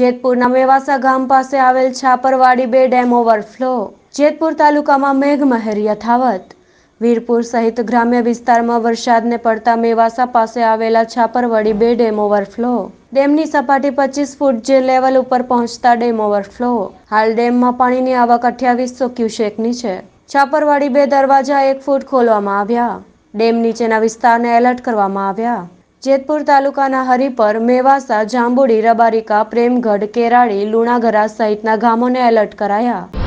જેતપુરના મેવાસા ગામ પાસે આવેલ છાપરવાડી બે ડેમ ઓવરફ્લો જેતપુર તાલુકામાં મેઘમહેર યથાવત વીરપુર સહિત ગ્રામ્ય વિસ્તારમાં વરસાદને પડતા મેવાસા પાસે આવેલા છાપરવાડી બે ડેમ ઓવરફ્લો ડેમની સપાટી પચીસ ફૂટ જે લેવલ ઉપર પહોંચતા ડેમ ઓવરફ્લો હાલ ડેમમાં પાણીની આવક અઠ્યાવીસો ક્યુસેકની છે છાપરવાડી બે દરવાજા એક ફૂટ ખોલવામાં આવ્યા ડેમ નીચેના વિસ્તારને એલર્ટ કરવામાં આવ્યા જેતપુર તાલુકાના હરિપર મેવાસા જાંબુડી રબારિકા પ્રેમગઢ કેરાળી લુણાગરા સહિતના ગામોને એલર્ટ કરાયા